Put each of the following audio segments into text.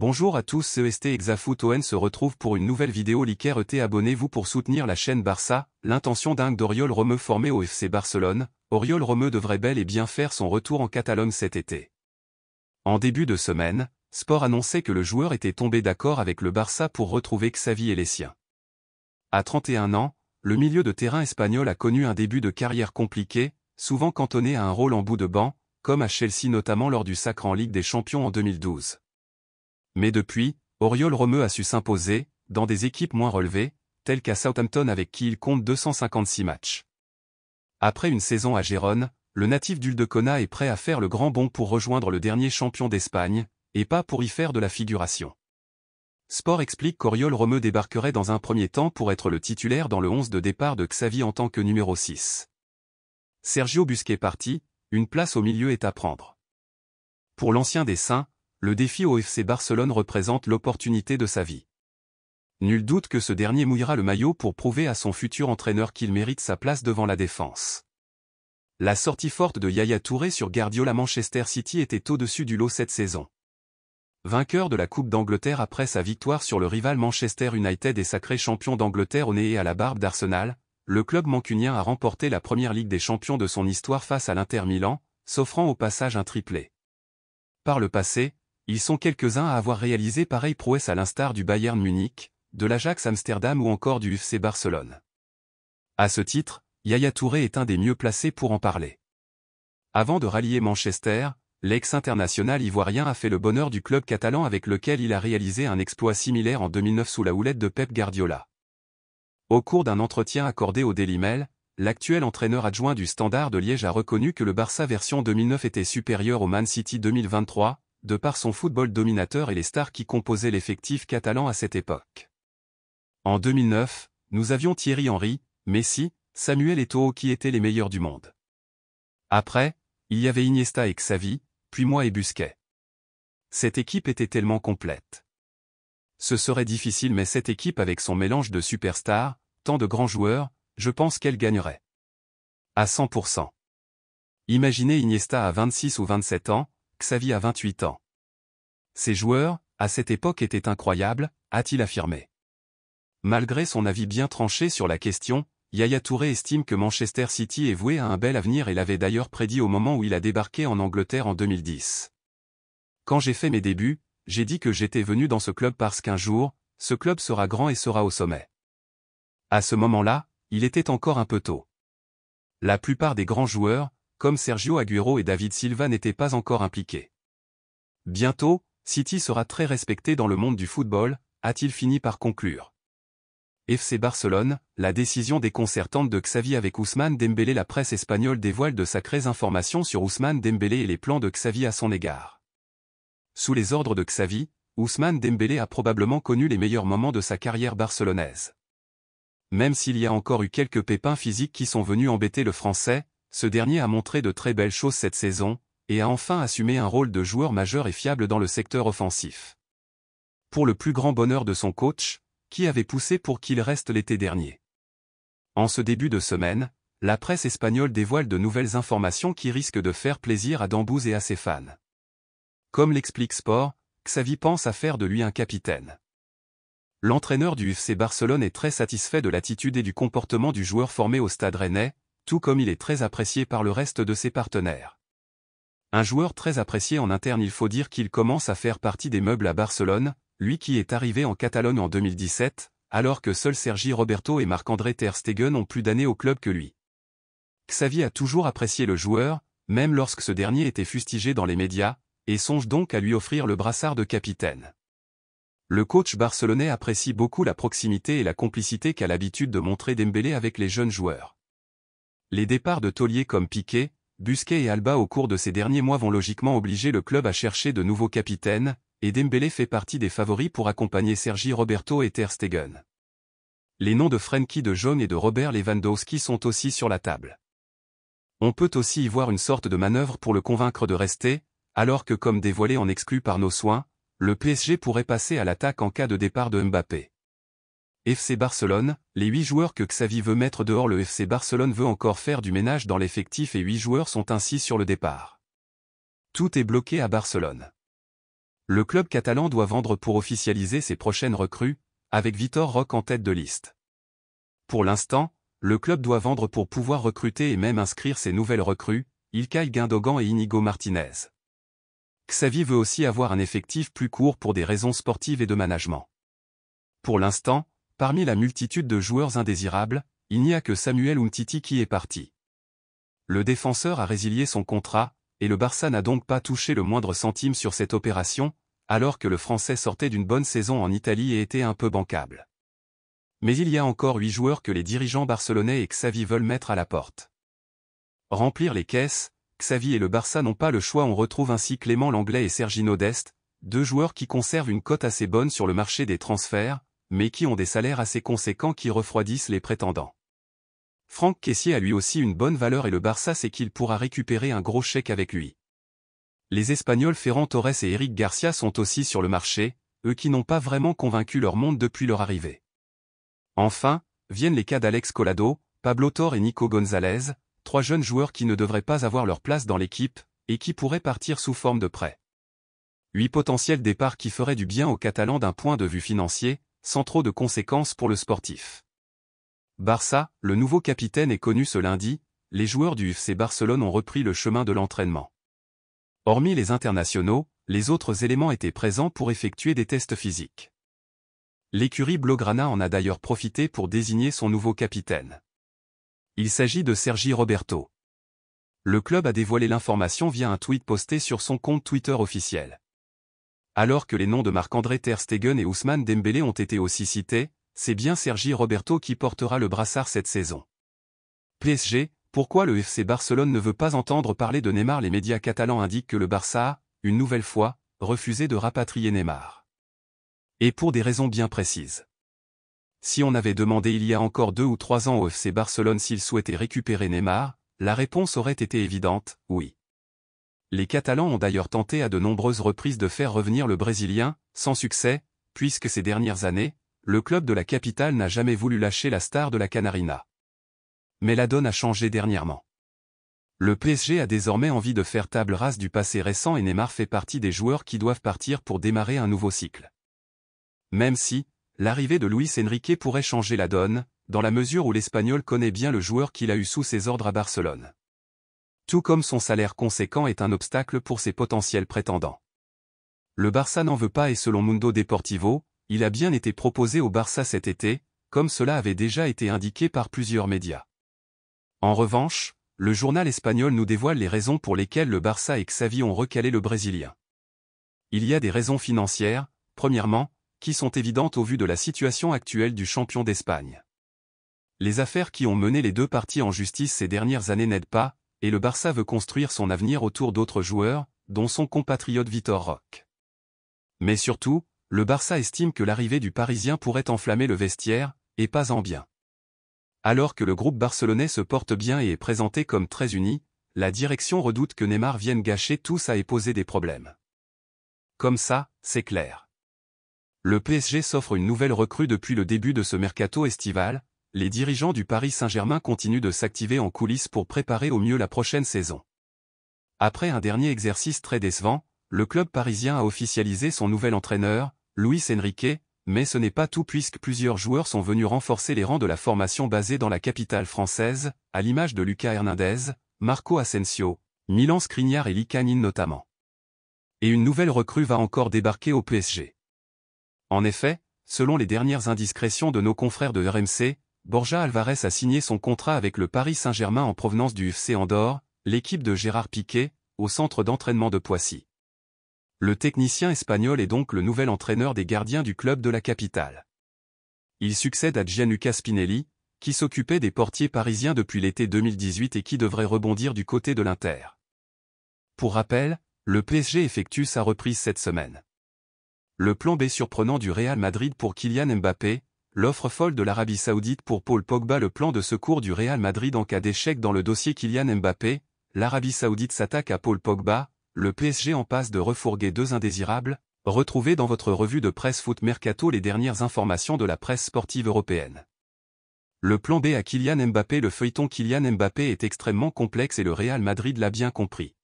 Bonjour à tous CEST Exafoot ON se retrouve pour une nouvelle vidéo Liker ET abonnez-vous pour soutenir la chaîne Barça, l'intention dingue d'Oriol Romeu formé au FC Barcelone, Oriol Romeu devrait bel et bien faire son retour en Catalogne cet été. En début de semaine, Sport annonçait que le joueur était tombé d'accord avec le Barça pour retrouver Xavi et les siens. À 31 ans, le milieu de terrain espagnol a connu un début de carrière compliqué, souvent cantonné à un rôle en bout de banc, comme à Chelsea notamment lors du sacre en Ligue des Champions en 2012. Mais depuis, Oriol Romeu a su s'imposer, dans des équipes moins relevées, telles qu'à Southampton avec qui il compte 256 matchs. Après une saison à Gérone, le natif d'Uldecona est prêt à faire le grand bond pour rejoindre le dernier champion d'Espagne, et pas pour y faire de la figuration. Sport explique qu'Oriol Romeu débarquerait dans un premier temps pour être le titulaire dans le 11 de départ de Xavi en tant que numéro 6. Sergio Busquet parti, une place au milieu est à prendre. Pour l'ancien des Saints, le défi au FC Barcelone représente l'opportunité de sa vie. Nul doute que ce dernier mouillera le maillot pour prouver à son futur entraîneur qu'il mérite sa place devant la défense. La sortie forte de Yaya Touré sur Guardiola Manchester City était au-dessus du lot cette saison. Vainqueur de la Coupe d'Angleterre après sa victoire sur le rival Manchester United et sacré champion d'Angleterre au nez et à la barbe d'Arsenal, le club mancunien a remporté la première Ligue des champions de son histoire face à l'Inter Milan, s'offrant au passage un triplé. Par le passé, ils sont quelques-uns à avoir réalisé pareille prouesse à l'instar du Bayern Munich, de l'Ajax Amsterdam ou encore du FC Barcelone. À ce titre, Yaya Touré est un des mieux placés pour en parler. Avant de rallier Manchester, l'ex-international ivoirien a fait le bonheur du club catalan avec lequel il a réalisé un exploit similaire en 2009 sous la houlette de Pep Guardiola. Au cours d'un entretien accordé au Daily Mail, l'actuel entraîneur adjoint du Standard de Liège a reconnu que le Barça version 2009 était supérieur au Man City 2023, de par son football dominateur et les stars qui composaient l'effectif catalan à cette époque. En 2009, nous avions Thierry Henry, Messi, Samuel et Eto'o qui étaient les meilleurs du monde. Après, il y avait Iniesta et Xavi, puis moi et Busquet. Cette équipe était tellement complète. Ce serait difficile mais cette équipe avec son mélange de superstars, tant de grands joueurs, je pense qu'elle gagnerait. À 100%. Imaginez Iniesta à 26 ou 27 ans, vie a 28 ans. Ses joueurs, à cette époque étaient incroyables, a-t-il affirmé. Malgré son avis bien tranché sur la question, Yaya Touré estime que Manchester City est voué à un bel avenir et l'avait d'ailleurs prédit au moment où il a débarqué en Angleterre en 2010. Quand j'ai fait mes débuts, j'ai dit que j'étais venu dans ce club parce qu'un jour, ce club sera grand et sera au sommet. À ce moment-là, il était encore un peu tôt. La plupart des grands joueurs, comme Sergio Aguero et David Silva n'étaient pas encore impliqués. Bientôt, City sera très respecté dans le monde du football, a-t-il fini par conclure. FC Barcelone, la décision déconcertante de Xavi avec Ousmane Dembélé La presse espagnole dévoile de sacrées informations sur Ousmane Dembélé et les plans de Xavi à son égard. Sous les ordres de Xavi, Ousmane Dembélé a probablement connu les meilleurs moments de sa carrière barcelonaise. Même s'il y a encore eu quelques pépins physiques qui sont venus embêter le français, ce dernier a montré de très belles choses cette saison, et a enfin assumé un rôle de joueur majeur et fiable dans le secteur offensif. Pour le plus grand bonheur de son coach, qui avait poussé pour qu'il reste l'été dernier. En ce début de semaine, la presse espagnole dévoile de nouvelles informations qui risquent de faire plaisir à Dambouz et à ses fans. Comme l'explique Sport, Xavi pense à faire de lui un capitaine. L'entraîneur du FC Barcelone est très satisfait de l'attitude et du comportement du joueur formé au stade rennais, tout comme il est très apprécié par le reste de ses partenaires. Un joueur très apprécié en interne il faut dire qu'il commence à faire partie des meubles à Barcelone, lui qui est arrivé en Catalogne en 2017, alors que seuls Sergi Roberto et Marc-André Ter Stegen ont plus d'années au club que lui. Xavi a toujours apprécié le joueur, même lorsque ce dernier était fustigé dans les médias, et songe donc à lui offrir le brassard de capitaine. Le coach barcelonais apprécie beaucoup la proximité et la complicité qu'a l'habitude de montrer Dembélé avec les jeunes joueurs. Les départs de Tollier comme Piquet, Busquet et Alba au cours de ces derniers mois vont logiquement obliger le club à chercher de nouveaux capitaines, et Dembélé fait partie des favoris pour accompagner Sergi Roberto et Ter Stegen. Les noms de Frenkie de Jaune et de Robert Lewandowski sont aussi sur la table. On peut aussi y voir une sorte de manœuvre pour le convaincre de rester, alors que comme dévoilé en exclu par nos soins, le PSG pourrait passer à l'attaque en cas de départ de Mbappé. FC Barcelone, les 8 joueurs que Xavi veut mettre dehors le FC Barcelone veut encore faire du ménage dans l'effectif et 8 joueurs sont ainsi sur le départ. Tout est bloqué à Barcelone. Le club catalan doit vendre pour officialiser ses prochaines recrues, avec Vitor Roque en tête de liste. Pour l'instant, le club doit vendre pour pouvoir recruter et même inscrire ses nouvelles recrues, Ilkay Guindogan et Inigo Martinez. Xavi veut aussi avoir un effectif plus court pour des raisons sportives et de management. Pour l'instant, Parmi la multitude de joueurs indésirables, il n'y a que Samuel Umtiti qui est parti. Le défenseur a résilié son contrat, et le Barça n'a donc pas touché le moindre centime sur cette opération, alors que le Français sortait d'une bonne saison en Italie et était un peu bancable. Mais il y a encore huit joueurs que les dirigeants barcelonais et Xavi veulent mettre à la porte. Remplir les caisses, Xavi et le Barça n'ont pas le choix on retrouve ainsi Clément Langlais et Sergino Dest, deux joueurs qui conservent une cote assez bonne sur le marché des transferts, mais qui ont des salaires assez conséquents qui refroidissent les prétendants. Franck Caissier a lui aussi une bonne valeur et le Barça sait qu'il pourra récupérer un gros chèque avec lui. Les Espagnols Ferrand Torres et Eric Garcia sont aussi sur le marché, eux qui n'ont pas vraiment convaincu leur monde depuis leur arrivée. Enfin, viennent les cas d'Alex Colado, Pablo Tor et Nico Gonzalez, trois jeunes joueurs qui ne devraient pas avoir leur place dans l'équipe, et qui pourraient partir sous forme de prêt. Huit potentiels départs qui feraient du bien aux Catalans d'un point de vue financier, sans trop de conséquences pour le sportif. Barça, le nouveau capitaine est connu ce lundi, les joueurs du FC Barcelone ont repris le chemin de l'entraînement. Hormis les internationaux, les autres éléments étaient présents pour effectuer des tests physiques. L'écurie Blaugrana en a d'ailleurs profité pour désigner son nouveau capitaine. Il s'agit de Sergi Roberto. Le club a dévoilé l'information via un tweet posté sur son compte Twitter officiel alors que les noms de Marc-André Ter Stegen et Ousmane Dembélé ont été aussi cités, c'est bien Sergi Roberto qui portera le brassard cette saison. PSG, pourquoi le FC Barcelone ne veut pas entendre parler de Neymar Les médias catalans indiquent que le Barça a, une nouvelle fois, refusé de rapatrier Neymar. Et pour des raisons bien précises. Si on avait demandé il y a encore deux ou trois ans au FC Barcelone s'il souhaitait récupérer Neymar, la réponse aurait été évidente, oui. Les Catalans ont d'ailleurs tenté à de nombreuses reprises de faire revenir le Brésilien, sans succès, puisque ces dernières années, le club de la capitale n'a jamais voulu lâcher la star de la Canarina. Mais la donne a changé dernièrement. Le PSG a désormais envie de faire table rase du passé récent et Neymar fait partie des joueurs qui doivent partir pour démarrer un nouveau cycle. Même si, l'arrivée de Luis Enrique pourrait changer la donne, dans la mesure où l'Espagnol connaît bien le joueur qu'il a eu sous ses ordres à Barcelone tout comme son salaire conséquent est un obstacle pour ses potentiels prétendants. Le Barça n'en veut pas et selon Mundo Deportivo, il a bien été proposé au Barça cet été, comme cela avait déjà été indiqué par plusieurs médias. En revanche, le journal espagnol nous dévoile les raisons pour lesquelles le Barça et Xavi ont recalé le Brésilien. Il y a des raisons financières, premièrement, qui sont évidentes au vu de la situation actuelle du champion d'Espagne. Les affaires qui ont mené les deux parties en justice ces dernières années n'aident pas, et le Barça veut construire son avenir autour d'autres joueurs, dont son compatriote Vitor Roque. Mais surtout, le Barça estime que l'arrivée du Parisien pourrait enflammer le vestiaire, et pas en bien. Alors que le groupe barcelonais se porte bien et est présenté comme très uni, la direction redoute que Neymar vienne gâcher tout ça et poser des problèmes. Comme ça, c'est clair. Le PSG s'offre une nouvelle recrue depuis le début de ce mercato estival, les dirigeants du Paris Saint-Germain continuent de s'activer en coulisses pour préparer au mieux la prochaine saison. Après un dernier exercice très décevant, le club parisien a officialisé son nouvel entraîneur, Luis Enrique, mais ce n'est pas tout puisque plusieurs joueurs sont venus renforcer les rangs de la formation basée dans la capitale française, à l'image de Lucas Hernandez, Marco Asensio, Milan Skriniar et Licanine notamment. Et une nouvelle recrue va encore débarquer au PSG. En effet, selon les dernières indiscrétions de nos confrères de RMC, Borja Alvarez a signé son contrat avec le Paris Saint-Germain en provenance du FC Andorre, l'équipe de Gérard Piquet, au centre d'entraînement de Poissy. Le technicien espagnol est donc le nouvel entraîneur des gardiens du club de la capitale. Il succède à Gianluca Spinelli, qui s'occupait des portiers parisiens depuis l'été 2018 et qui devrait rebondir du côté de l'Inter. Pour rappel, le PSG effectue sa reprise cette semaine. Le plan B surprenant du Real Madrid pour Kylian Mbappé, L'offre folle de l'Arabie Saoudite pour Paul Pogba le plan de secours du Real Madrid en cas d'échec dans le dossier Kylian Mbappé, l'Arabie Saoudite s'attaque à Paul Pogba, le PSG en passe de refourguer deux indésirables, retrouvez dans votre revue de presse Foot Mercato les dernières informations de la presse sportive européenne. Le plan B à Kylian Mbappé Le feuilleton Kylian Mbappé est extrêmement complexe et le Real Madrid l'a bien compris.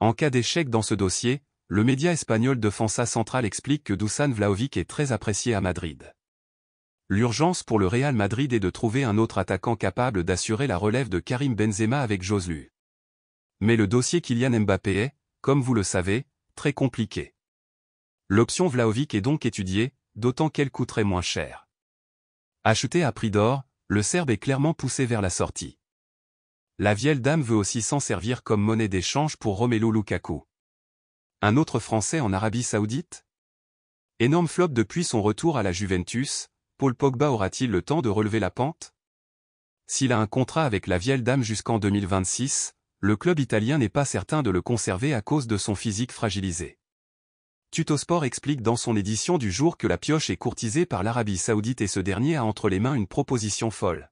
En cas d'échec dans ce dossier, le média espagnol Defensa Central explique que Dusan Vlaovic est très apprécié à Madrid. L'urgence pour le Real Madrid est de trouver un autre attaquant capable d'assurer la relève de Karim Benzema avec Joselu. Mais le dossier Kylian Mbappé est, comme vous le savez, très compliqué. L'option Vlaovic est donc étudiée, d'autant qu'elle coûterait moins cher. Acheté à prix d'or, le Serbe est clairement poussé vers la sortie. La vieille dame veut aussi s'en servir comme monnaie d'échange pour Romelu Lukaku. Un autre Français en Arabie Saoudite Énorme flop depuis son retour à la Juventus, Paul Pogba aura-t-il le temps de relever la pente S'il a un contrat avec la vieille dame jusqu'en 2026, le club italien n'est pas certain de le conserver à cause de son physique fragilisé. Tutosport explique dans son édition du jour que la pioche est courtisée par l'Arabie Saoudite et ce dernier a entre les mains une proposition folle.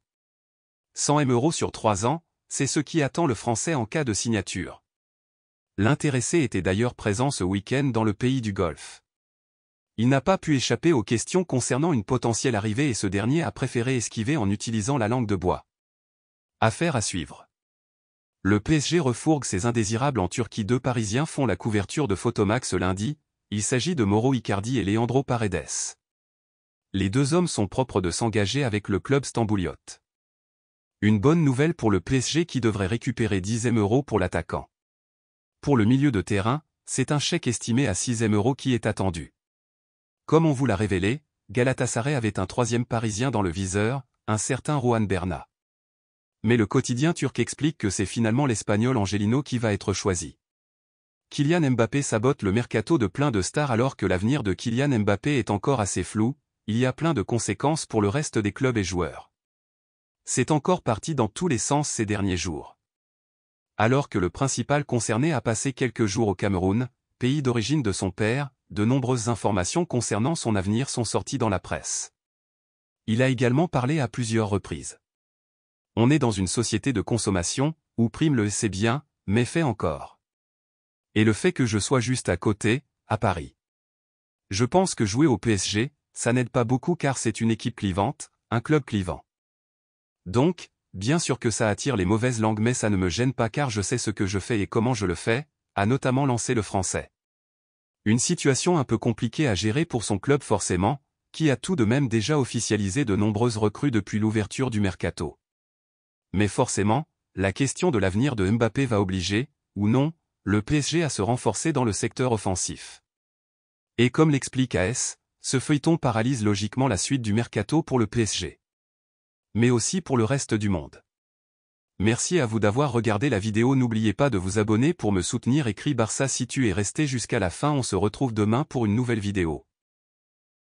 100 M euros sur 3 ans, c'est ce qui attend le Français en cas de signature. L'intéressé était d'ailleurs présent ce week-end dans le pays du Golfe. Il n'a pas pu échapper aux questions concernant une potentielle arrivée et ce dernier a préféré esquiver en utilisant la langue de bois. Affaire à suivre. Le PSG refourgue ses indésirables en Turquie. Deux Parisiens font la couverture de Photomax lundi, il s'agit de Mauro Icardi et Leandro Paredes. Les deux hommes sont propres de s'engager avec le club stambouliote. Une bonne nouvelle pour le PSG qui devrait récupérer 10 euros pour l'attaquant. Pour le milieu de terrain, c'est un chèque estimé à 6 euros qui est attendu. Comme on vous l'a révélé, Galatasaray avait un troisième Parisien dans le viseur, un certain Juan Berna. Mais le quotidien turc explique que c'est finalement l'Espagnol Angelino qui va être choisi. Kylian Mbappé sabote le mercato de plein de stars alors que l'avenir de Kylian Mbappé est encore assez flou, il y a plein de conséquences pour le reste des clubs et joueurs. C'est encore parti dans tous les sens ces derniers jours. Alors que le principal concerné a passé quelques jours au Cameroun, pays d'origine de son père, de nombreuses informations concernant son avenir sont sorties dans la presse. Il a également parlé à plusieurs reprises. On est dans une société de consommation, où prime le c'est bien, mais fait encore. Et le fait que je sois juste à côté, à Paris. Je pense que jouer au PSG, ça n'aide pas beaucoup car c'est une équipe clivante, un club clivant. Donc, bien sûr que ça attire les mauvaises langues mais ça ne me gêne pas car je sais ce que je fais et comment je le fais, a notamment lancé le français. Une situation un peu compliquée à gérer pour son club forcément, qui a tout de même déjà officialisé de nombreuses recrues depuis l'ouverture du mercato. Mais forcément, la question de l'avenir de Mbappé va obliger, ou non, le PSG à se renforcer dans le secteur offensif. Et comme l'explique AS, ce feuilleton paralyse logiquement la suite du mercato pour le PSG. Mais aussi pour le reste du monde. Merci à vous d'avoir regardé la vidéo n'oubliez pas de vous abonner pour me soutenir écrit Barça si tu es resté jusqu'à la fin on se retrouve demain pour une nouvelle vidéo.